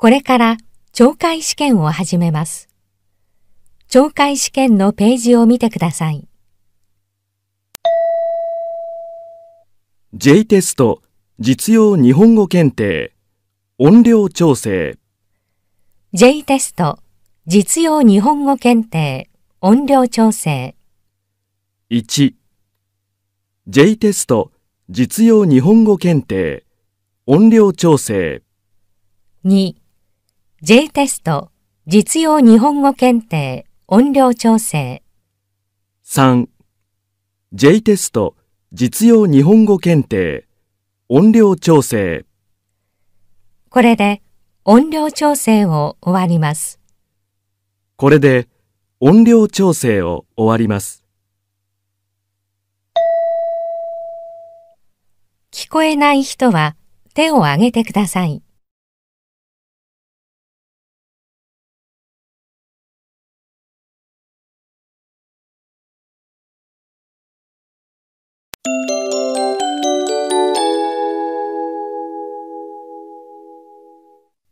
これから懲戒試験を始めます。懲戒試験のページを見てください。J テスト実用日本語検定音量調整 J テスト実用日本語検定音量調整 1J テスト実用日本語検定音量調整2 J テスト実用日本語検定音量調整 3J テスト実用日本語検定音量調整これで音量調整を終わりますこれで音量調整を終わります聞こえない人は手を挙げてください。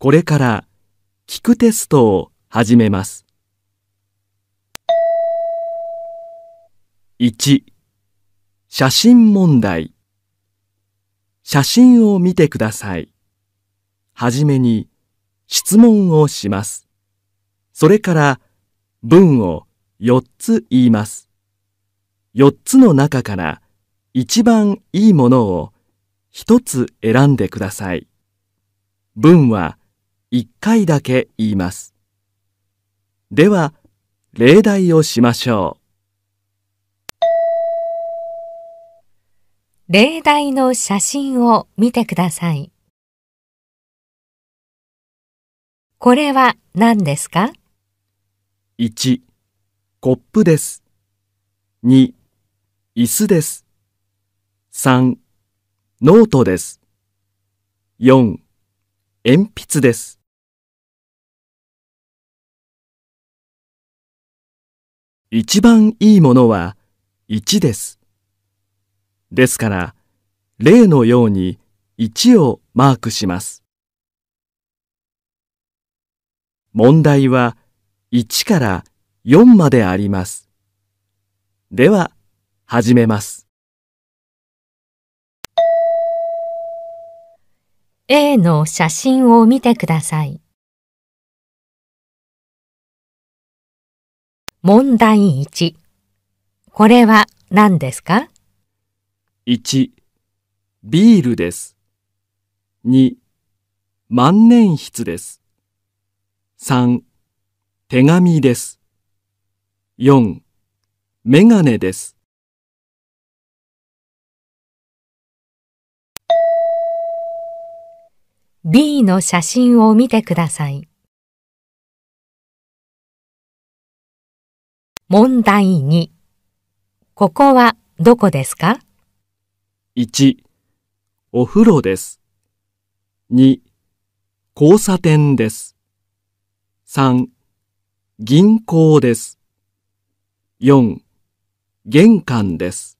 これから聞くテストを始めます。1写真問題写真を見てください。はじめに質問をします。それから文を4つ言います。4つの中から一番いいものを1つ選んでください。文は一回だけ言います。では、例題をしましょう。例題の写真を見てください。これは何ですか ?1、コップです。2、椅子です。3、ノートです。4、鉛筆です。一番いいものは1です。ですから、例のように1をマークします。問題は1から4まであります。では、始めます。A の写真を見てください。問題1これは何ですか ?1 ビールです2万年筆です3手紙です4メガネです。B の写真を見てください。問題2ここはどこですか ?1 お風呂です2交差点です3銀行です4玄関です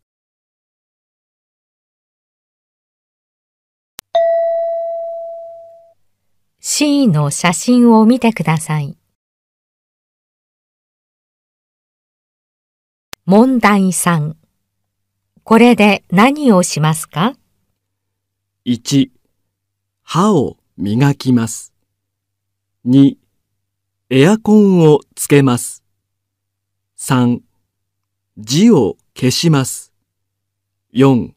C の写真を見てください。問題3これで何をしますか ?1 歯を磨きます2エアコンをつけます3字を消します4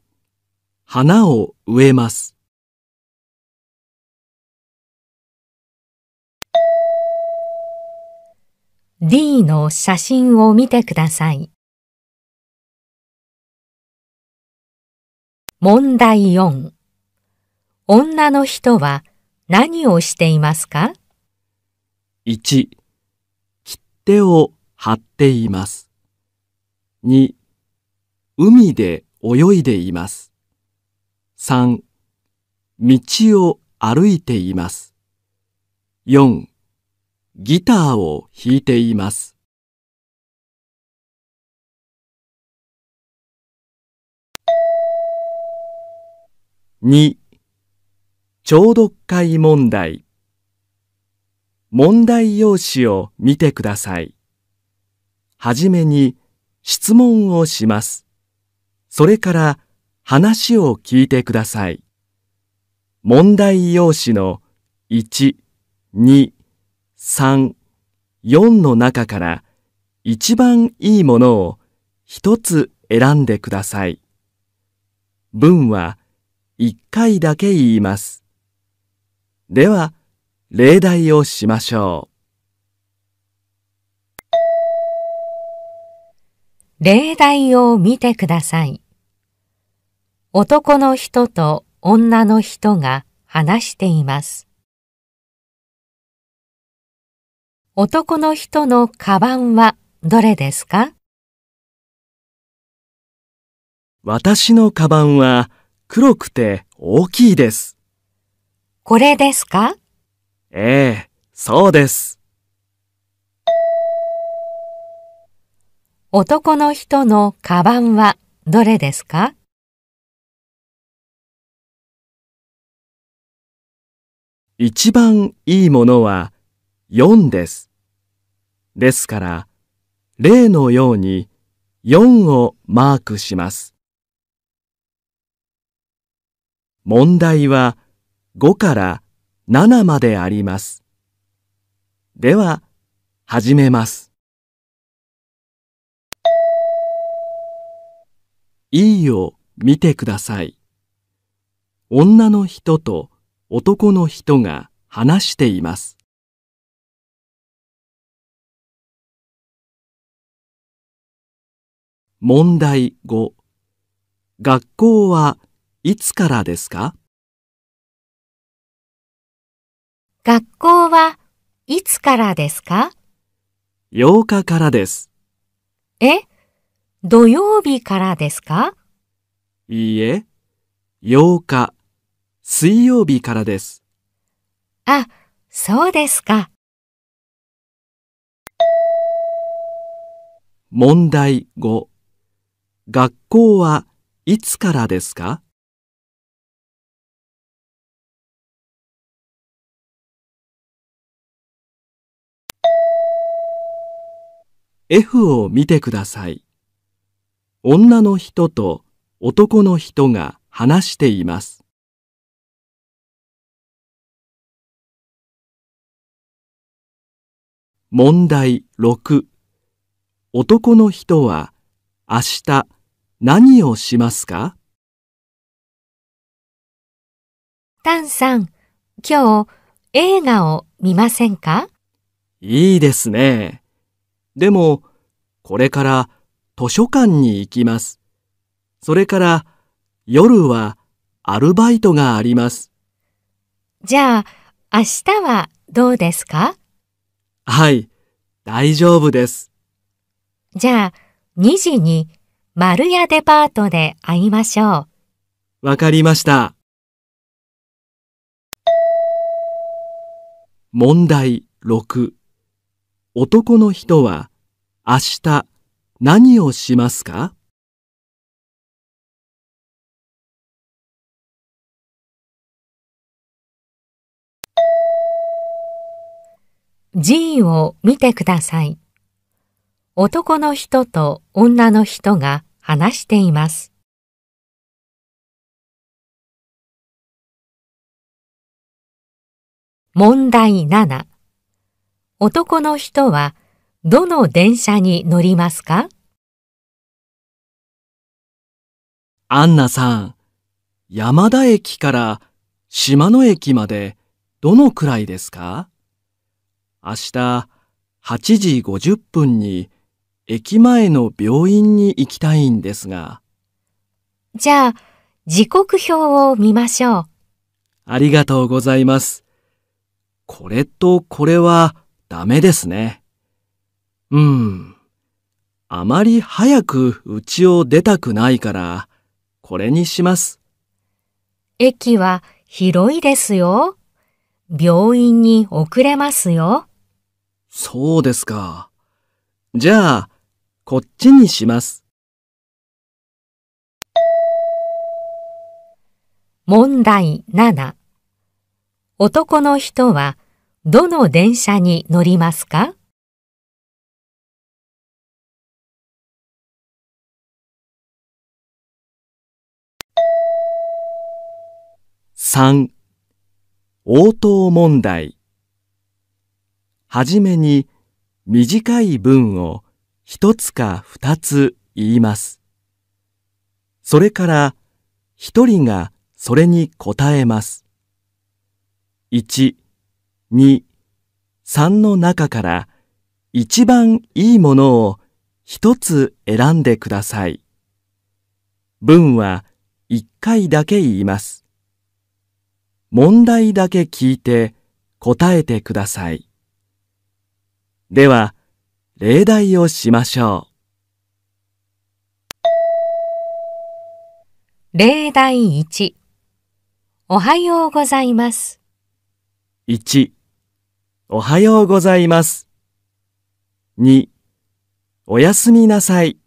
花を植えます D の写真を見てください。問題4女の人は何をしていますか ?1 切手を貼っています。2海で泳いでいます。3道を歩いています。4ギターを弾いています。2聴読会問題問題用紙を見てください。はじめに質問をします。それから話を聞いてください。問題用紙の1、2、3、4の中から一番いいものを一つ選んでください。文は一回だけ言います。では、例題をしましょう。例題を見てください。男の人と女の人が話しています。男の人のカバンはどれですか私のカバンは黒くて大きいです。これですかええ、そうです。男の人のカバンはどれですか一番いいものは4です。ですから、例のように4をマークします。問題は5から7まであります。では、始めます。いいを見てください。女の人と男の人が話しています。問題5学校はいつからですか学校はいつからですか ?8 日からです。え、土曜日からですかいいえ、8日、水曜日からです。あ、そうですか。問題5。学校はいつからですか F を見てください。女の人と男の人が話しています。問題6男の人は明日何をしますかタンさん、今日映画を見ませんかいいですね。でも、これから図書館に行きます。それから、夜はアルバイトがあります。じゃあ、明日はどうですかはい、大丈夫です。じゃあ、2時に丸屋デパートで会いましょう。わかりました。問題6男の人は明日何をしますか字を見てください。男の人と女の人が話しています。問題7男の人はどの電車に乗りますかアンナさん、山田駅から島野駅までどのくらいですか明日8時50分に駅前の病院に行きたいんですが。じゃあ、時刻表を見ましょう。ありがとうございます。これとこれはダメですね。うん。あまり早く家を出たくないから、これにします。駅は広いですよ。病院に遅れますよ。そうですか。じゃあ、こっちにします。問題7。男の人は、どの電車に乗りますか三、応答問題はじめに短い文を一つか二つ言います。それから一人がそれに答えます。1 2、3の中から一番いいものを一つ選んでください。文は一回だけ言います。問題だけ聞いて答えてください。では、例題をしましょう。例題1おはようございます。1おはようございます。2、おやすみなさい。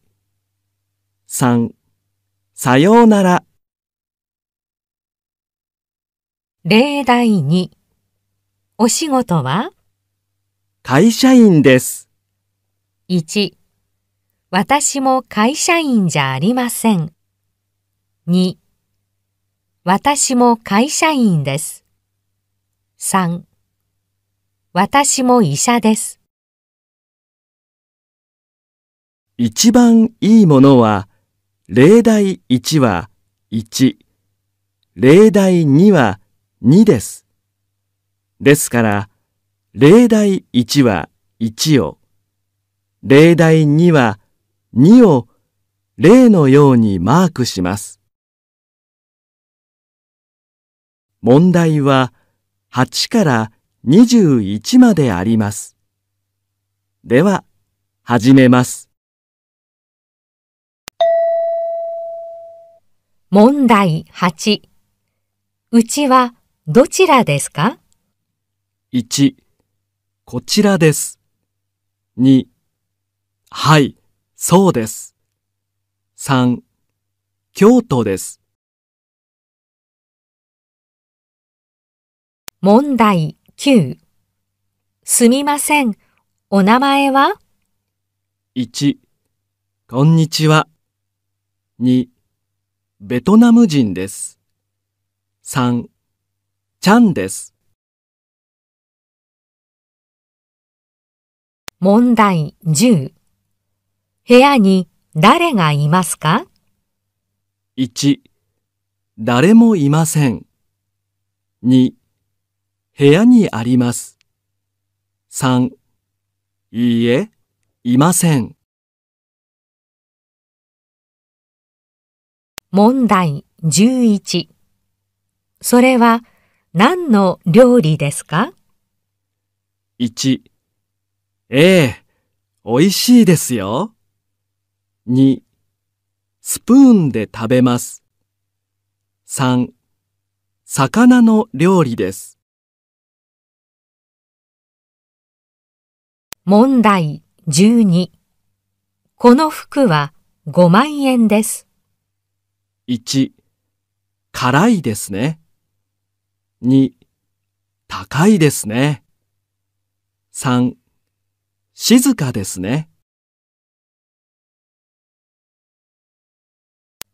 3、さようなら。例題2、お仕事は会社員です。1、私も会社員じゃありません。2、私も会社員です。3、私も医者です。一番いいものは、例題1は1、例題2は2です。ですから、例題1は1を、例題2は2を例のようにマークします。問題は8から21まであります。では、始めます。問題8。うちはどちらですか ?1、こちらです。2、はい、そうです。3、京都です。問題9すみません、お名前は ?1、こんにちは。2、ベトナム人です。3、ちゃんです。問題10部屋に誰がいますか ?1、誰もいません。2、部屋にあります。3、いいえ、いません。問題11。それは何の料理ですか ?1、ええ、美味しいですよ。2、スプーンで食べます。3、魚の料理です。問題12この服は5万円です。1辛いですね。2高いですね。3静かですね。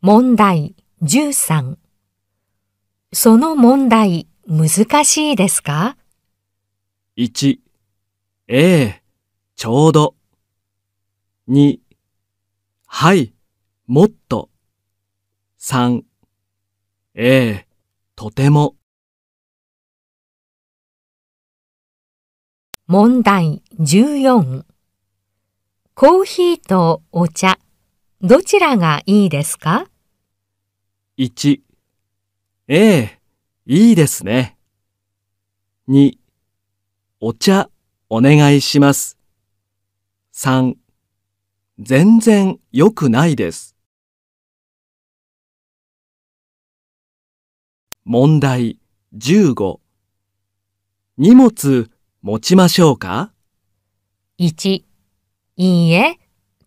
問題13その問題難しいですか ?1 ええちょうど。2、はい、もっと。3、ええ、とても。問題14。コーヒーとお茶、どちらがいいですか ?1、ええ、いいですね。2、お茶、お願いします。3全然良くないです。問題15荷物持ちましょうか ?1 いいえ、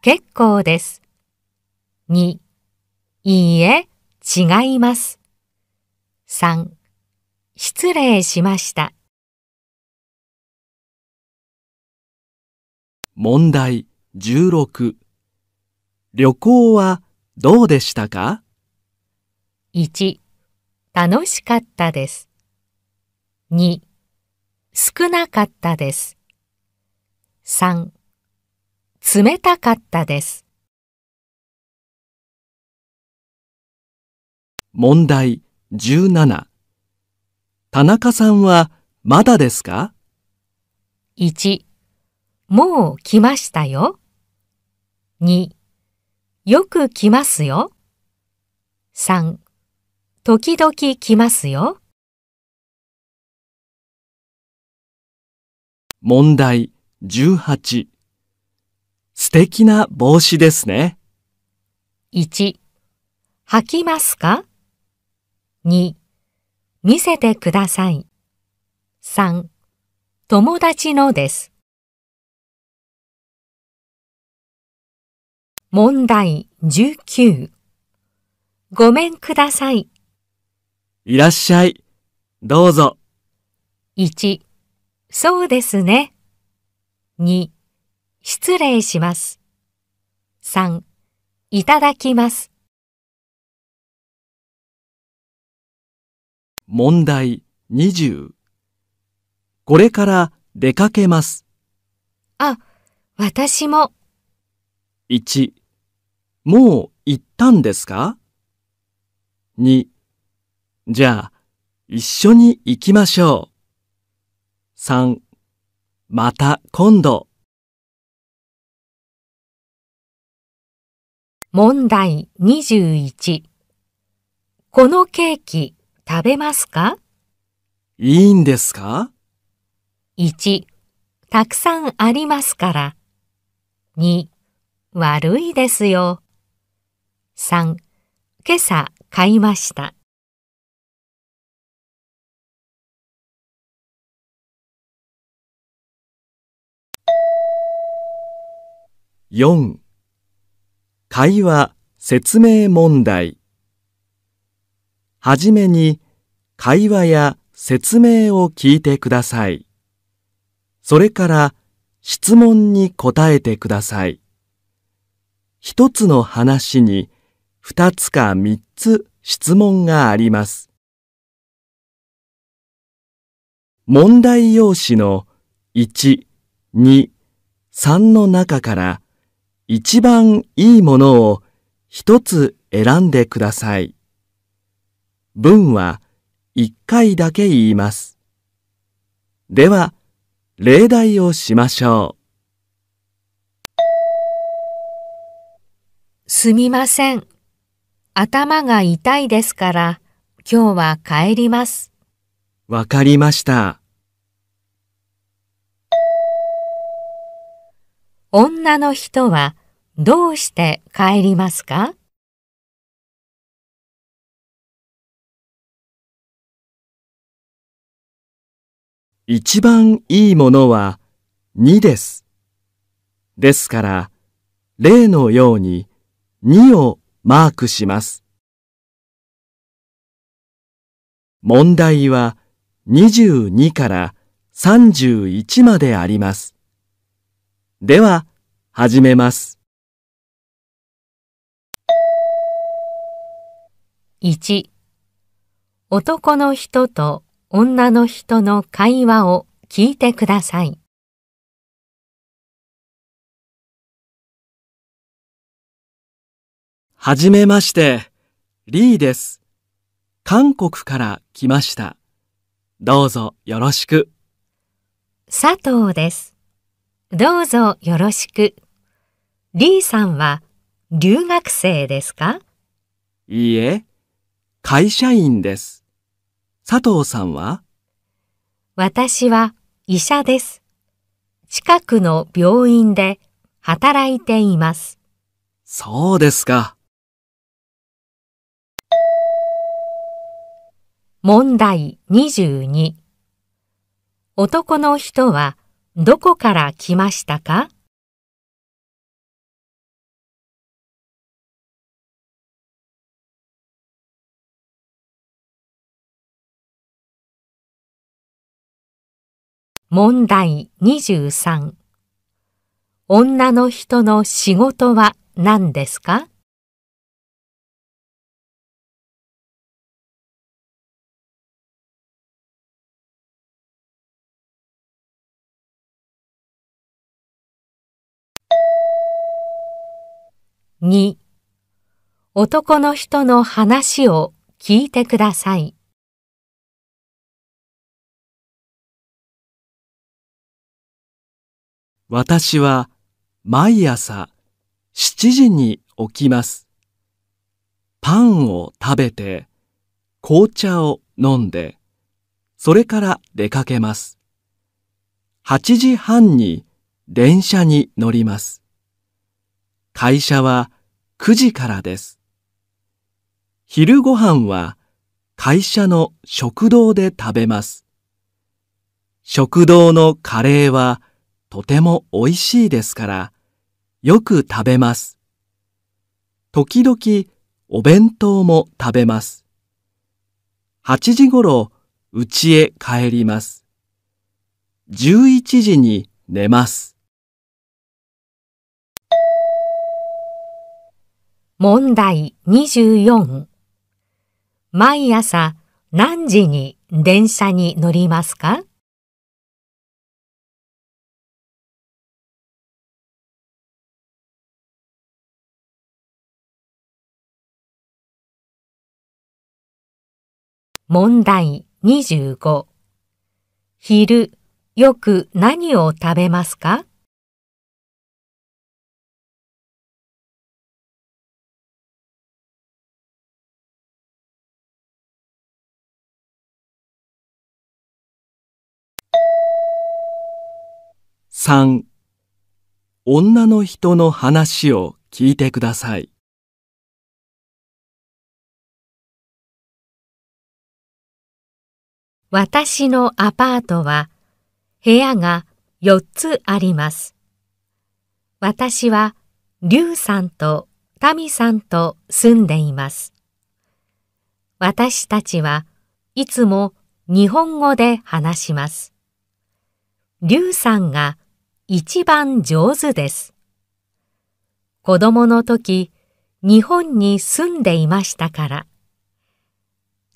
結構です。2いいえ、違います。3失礼しました。問題16旅行はどうでしたか ?1 楽しかったです。2少なかったです。3冷たかったです。問題17田中さんはまだですか1もう来ましたよ。2、よく来ますよ。3、時々来ますよ。問題18素敵な帽子ですね。1、履きますか ?2、見せてください。3、友達のです。問題19ごめんください。いらっしゃい。どうぞ。1、そうですね。2、失礼します。3、いただきます。問題20これから出かけます。あ、私も。1、もう行ったんですか ?2、じゃあ、一緒に行きましょう。3、また今度。問題21。このケーキ食べますかいいんですか ?1、たくさんありますから。2、悪いですよ。3今朝買いました4会話説明問題はじめに会話や説明を聞いてください。それから質問に答えてください。一つの話に二つか三つ質問があります。問題用紙の1、2、3の中から一番いいものを一つ選んでください。文は一回だけ言います。では、例題をしましょう。すみません。頭が痛いですから、今日は帰ります。わかりました。女の人はどうして帰りますか一番いいものは2です。ですから、例のように2をマークします。問題は22から31まであります。では、始めます。1男の人と女の人の会話を聞いてください。はじめまして、リーです。韓国から来ました。どうぞよろしく。佐藤です。どうぞよろしく。リーさんは留学生ですかいいえ、会社員です。佐藤さんは私は医者です。近くの病院で働いています。そうですか。問題22男の人はどこから来ましたか問題23女の人の仕事は何ですか2男の人の話を聞いてください。私は毎朝7時に起きます。パンを食べて紅茶を飲んでそれから出かけます。8時半に電車に乗ります。会社は9時からです。昼ご飯は会社の食堂で食べます。食堂のカレーはとても美味しいですから、よく食べます。時々お弁当も食べます。8時頃、家へ帰ります。11時に寝ます。問題24毎朝何時に電車に乗りますか問題25昼よく何を食べますか3女の人の話を聞いてください。私のアパートは部屋が4つあります。私はリュウさんとタミさんと住んでいます。私たちはいつも日本語で話します。リュウさんが一番上手です。子供の時、日本に住んでいましたから。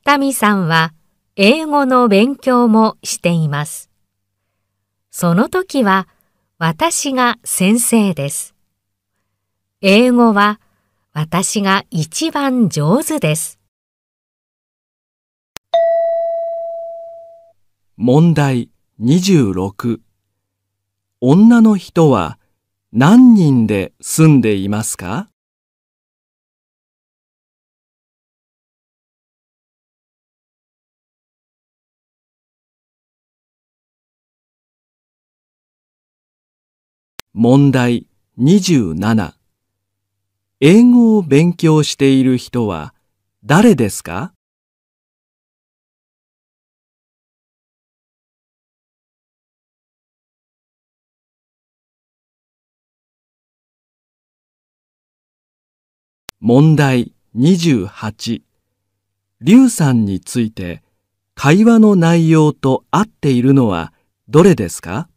タミさんは英語の勉強もしています。その時は私が先生です。英語は私が一番上手です。問題26女の人は何人で住んでいますか問題27英語を勉強している人は誰ですか問題28劉さんについて会話の内容と合っているのはどれですか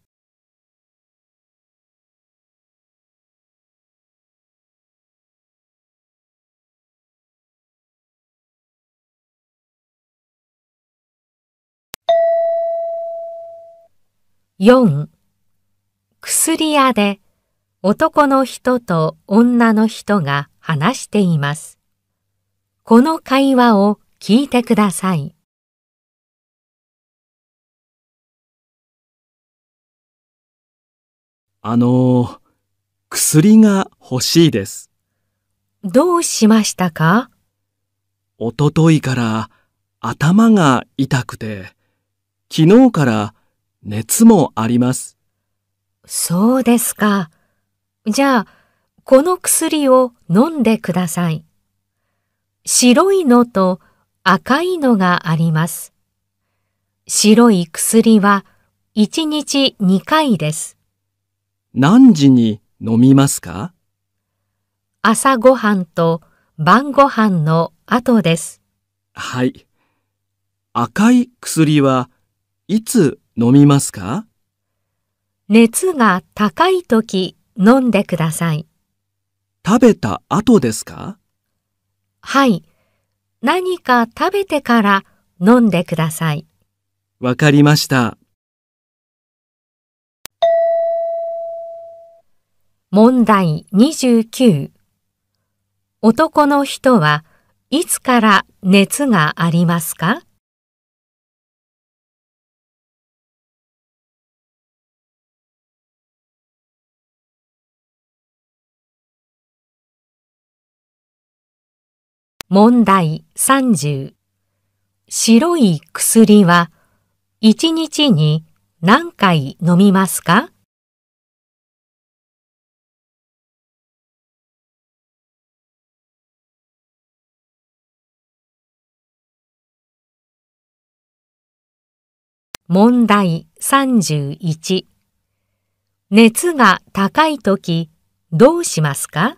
4薬屋で男の人と女の人が話しています。この会話を聞いてください。あの、薬が欲しいです。どうしましたかおとといから頭が痛くて、昨日から熱もあります。そうですか。じゃあ、この薬を飲んでください。白いのと赤いのがあります。白い薬は1日2回です。何時に飲みますか朝ごはんと晩ごはんの後です。はい。赤い薬はいつ飲みますか熱が高い時飲んでください。食べた後ですかはい。何か食べてから飲んでください。わかりました。問題29。男の人はいつから熱がありますか問題30白い薬は1日に何回飲みますか問題31熱が高いときどうしますか